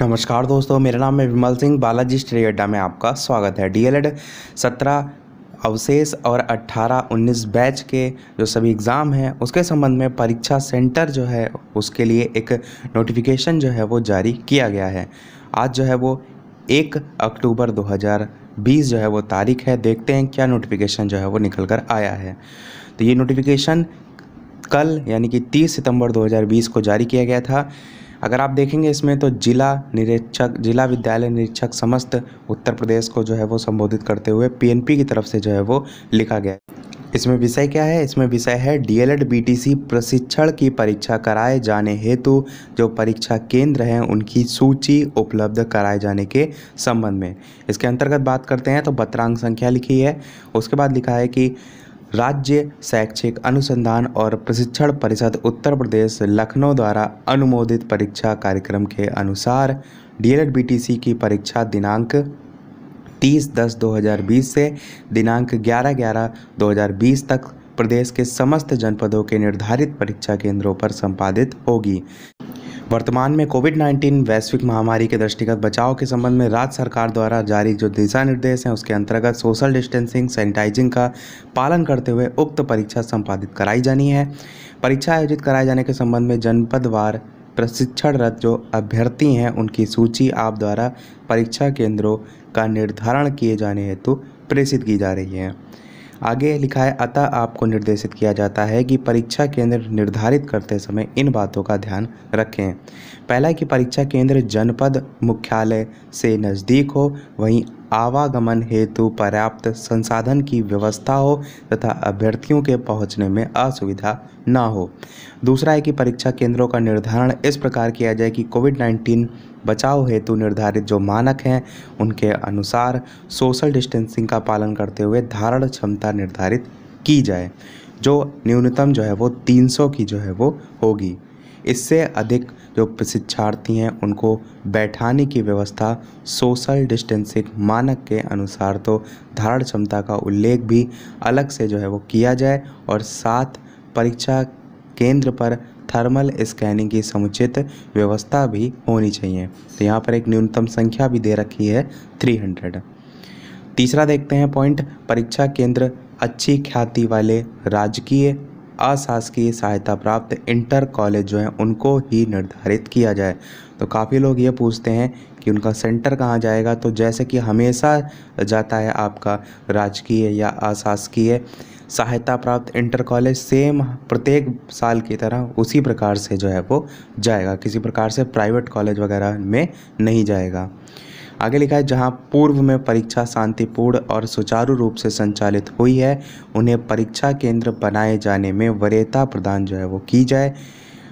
नमस्कार दोस्तों मेरा नाम है विमल सिंह बालाजी स्टडी अड्डा में आपका स्वागत है डी एल एड सत्रह अवशेष और अट्ठारह उन्नीस बैच के जो सभी एग्ज़ाम हैं उसके संबंध में परीक्षा सेंटर जो है उसके लिए एक नोटिफिकेशन जो है वो जारी किया गया है आज जो है वो एक अक्टूबर 2020 जो है वो तारीख है देखते हैं क्या नोटिफिकेशन जो है वो निकल कर आया है तो ये नोटिफिकेशन कल यानी कि 30 सितंबर 2020 को जारी किया गया था अगर आप देखेंगे इसमें तो जिला निरीक्षक जिला विद्यालय निरीक्षक समस्त उत्तर प्रदेश को जो है वो संबोधित करते हुए पीएनपी की तरफ से जो है वो लिखा गया इसमें विषय क्या है इसमें विषय है डीएलएड बीटीसी प्रशिक्षण की परीक्षा कराए जाने हेतु जो परीक्षा केंद्र हैं उनकी सूची उपलब्ध कराए जाने के संबंध में इसके अंतर्गत बात करते हैं तो बत्रांग संख्या लिखी है उसके बाद लिखा है कि राज्य शैक्षिक अनुसंधान और प्रशिक्षण परिषद उत्तर प्रदेश लखनऊ द्वारा अनुमोदित परीक्षा कार्यक्रम के अनुसार डीएलएड बीटीसी की परीक्षा दिनांक 30 दस 2020 से दिनांक 11 ग्यारह 2020 तक प्रदेश के समस्त जनपदों के निर्धारित परीक्षा केंद्रों पर संपादित होगी वर्तमान में कोविड 19 वैश्विक महामारी के दृष्टिगत बचाव के संबंध में राज्य सरकार द्वारा जारी जो दिशा निर्देश हैं उसके अंतर्गत सोशल डिस्टेंसिंग सैनिटाइजिंग का पालन करते हुए उक्त परीक्षा संपादित कराई जानी है परीक्षा आयोजित कराए जाने के संबंध में जनपदवार प्रशिक्षणरत जो अभ्यर्थी हैं उनकी सूची आप द्वारा परीक्षा केंद्रों का निर्धारण किए जाने हेतु तो प्रेषित की जा रही है आगे लिखा है अतः आपको निर्देशित किया जाता है कि परीक्षा केंद्र निर्धारित करते समय इन बातों का ध्यान रखें पहला कि परीक्षा केंद्र जनपद मुख्यालय से नज़दीक हो वहीं आवागमन हेतु पर्याप्त संसाधन की व्यवस्था हो तथा अभ्यर्थियों के पहुंचने में असुविधा न हो दूसरा है कि परीक्षा केंद्रों का निर्धारण इस प्रकार किया जाए कि कोविड 19 बचाव हेतु निर्धारित जो मानक हैं उनके अनुसार सोशल डिस्टेंसिंग का पालन करते हुए धारण क्षमता निर्धारित की जाए जो न्यूनतम जो है वो 300 की जो है वो होगी इससे अधिक जो प्रशिक्षार्थी हैं उनको बैठाने की व्यवस्था सोशल डिस्टेंसिंग मानक के अनुसार तो धारण क्षमता का उल्लेख भी अलग से जो है वो किया जाए और साथ परीक्षा केंद्र पर थर्मल स्कैनिंग की समुचित व्यवस्था भी होनी चाहिए तो यहाँ पर एक न्यूनतम संख्या भी दे रखी है 300 तीसरा देखते हैं पॉइंट परीक्षा केंद्र अच्छी ख्याति वाले राजकीय अशासकीय सहायता प्राप्त इंटर कॉलेज जो हैं उनको ही निर्धारित किया जाए तो काफ़ी लोग ये पूछते हैं कि उनका सेंटर कहाँ जाएगा तो जैसे कि हमेशा जाता है आपका राजकीय या अशासकीय सहायता प्राप्त इंटर कॉलेज सेम प्रत्येक साल की तरह उसी प्रकार से जो है वो जाएगा किसी प्रकार से प्राइवेट कॉलेज वगैरह में नहीं जाएगा आगे लिखा है जहां पूर्व में परीक्षा शांतिपूर्ण और सुचारू रूप से संचालित हुई है उन्हें परीक्षा केंद्र बनाए जाने में वरीयता प्रदान जो है वो की जाए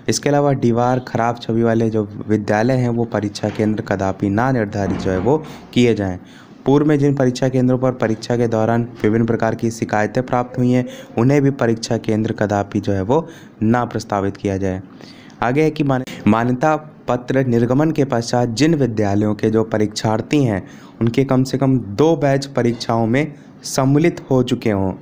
इसके अलावा दीवार खराब छवि वाले जो विद्यालय हैं वो परीक्षा केंद्र कदापि ना निर्धारित जो है वो किए जाएँ पूर्व में जिन परीक्षा केंद्रों पर परीक्षा के दौरान विभिन्न प्रकार की शिकायतें प्राप्त हुई हैं उन्हें भी परीक्षा केंद्र कदापि जो है वो ना प्रस्तावित किया जाए आगे है कि मान्यता पत्र निर्गमन के पश्चात जिन विद्यालयों के जो परीक्षार्थी हैं उनके कम से कम दो बैच परीक्षाओं में सम्मिलित हो चुके हों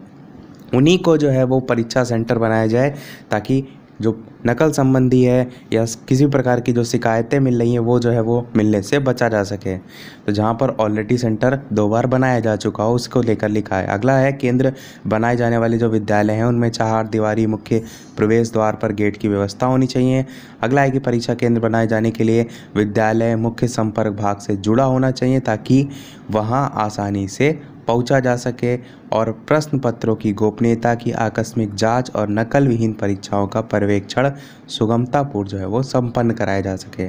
उन्हीं को जो है वो परीक्षा सेंटर बनाया जाए ताकि जो नकल संबंधी है या किसी प्रकार की जो शिकायतें मिल रही हैं वो जो है वो मिलने से बचा जा सके तो जहाँ पर ऑलरेडी सेंटर दो बार बनाया जा चुका हो उसको लेकर लिखा है अगला है केंद्र बनाए जाने वाले जो विद्यालय हैं उनमें चार दीवारी मुख्य प्रवेश द्वार पर गेट की व्यवस्था होनी चाहिए अगला है कि परीक्षा केंद्र बनाए जाने के लिए विद्यालय मुख्य संपर्क भाग से जुड़ा होना चाहिए ताकि वहाँ आसानी से पहुंचा जा सके और प्रश्न पत्रों की गोपनीयता की आकस्मिक जांच और नकल विहीन परीक्षाओं का पर्यवेक्षण सुगमतापूर्ण जो है वो संपन्न कराया जा सके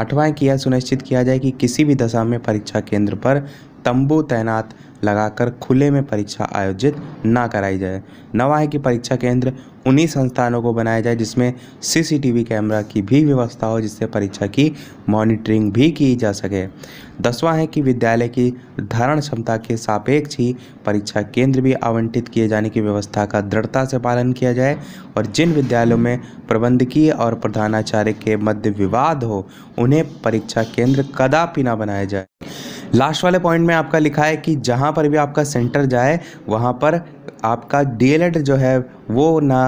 आठवां किया यह सुनिश्चित किया जाए कि किसी भी दशा में परीक्षा केंद्र पर तंबू तैनात लगाकर खुले में परीक्षा आयोजित ना कराई जाए नवा है कि परीक्षा केंद्र उन्हीं संस्थानों को बनाया जाए जिसमें सीसीटीवी कैमरा की भी व्यवस्था हो जिससे परीक्षा की मॉनिटरिंग भी की जा सके दसवां है कि विद्यालय की धारण क्षमता के सापेक्ष ही परीक्षा केंद्र भी आवंटित किए जाने की व्यवस्था का दृढ़ता से पालन किया जाए और जिन विद्यालयों में प्रबंधकीय और प्रधानाचार्य के मध्य विवाद हो उन्हें परीक्षा केंद्र कदापि ना बनाया जाए लास्ट वाले पॉइंट में आपका लिखा है कि जहाँ पर भी आपका सेंटर जाए वहाँ पर आपका डी जो है वो ना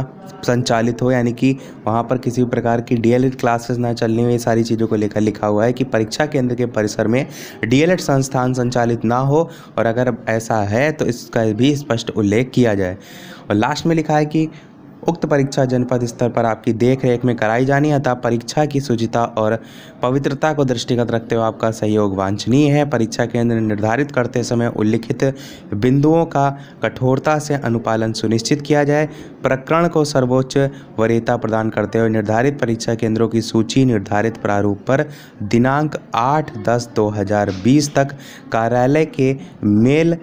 संचालित हो यानी कि वहाँ पर किसी भी प्रकार की डी क्लासेस ना चलनी हो ये सारी चीज़ों को लेकर लिखा हुआ है कि परीक्षा केंद्र के परिसर में डी संस्थान संचालित ना हो और अगर ऐसा है तो इसका भी स्पष्ट उल्लेख किया जाए और लास्ट में लिखा है कि उक्त परीक्षा जनपद स्तर पर आपकी देख रेख में कराई जानी है अतः परीक्षा की शुचिता और पवित्रता को दृष्टिगत रखते हुए आपका सहयोग वांछनीय है परीक्षा केंद्र निर्धारित करते समय उल्लिखित बिंदुओं का कठोरता से अनुपालन सुनिश्चित किया जाए प्रकरण को सर्वोच्च वरीयता प्रदान करते हुए निर्धारित परीक्षा केंद्रों की सूची निर्धारित प्रारूप पर दिनांक आठ दस दो हज़ार बीस तक कार्यालय के मेल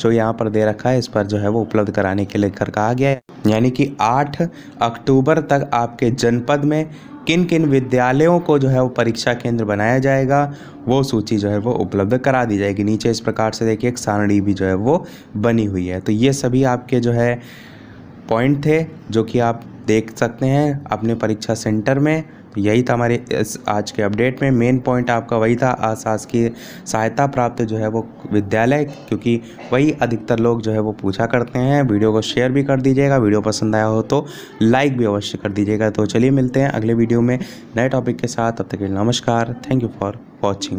जो यहाँ पर दे रखा है इस पर जो है वो उपलब्ध कराने के लिए कर कहा गया है यानी कि 8 अक्टूबर तक आपके जनपद में किन किन विद्यालयों को जो है वो परीक्षा केंद्र बनाया जाएगा वो सूची जो है वो उपलब्ध करा दी जाएगी नीचे इस प्रकार से देखिए एक सारणी भी जो है वो बनी हुई है तो ये सभी आपके जो है पॉइंट थे जो कि आप देख सकते हैं अपने परीक्षा सेंटर में तो यही था हमारे इस आज के अपडेट में मेन पॉइंट आपका वही था अशासकीय सहायता प्राप्त जो है वो विद्यालय क्योंकि वही अधिकतर लोग जो है वो पूछा करते हैं वीडियो को शेयर भी कर दीजिएगा वीडियो पसंद आया हो तो लाइक भी अवश्य कर दीजिएगा तो चलिए मिलते हैं अगले वीडियो में नए टॉपिक के साथ अब तक के नमस्कार थैंक यू फॉर वॉचिंग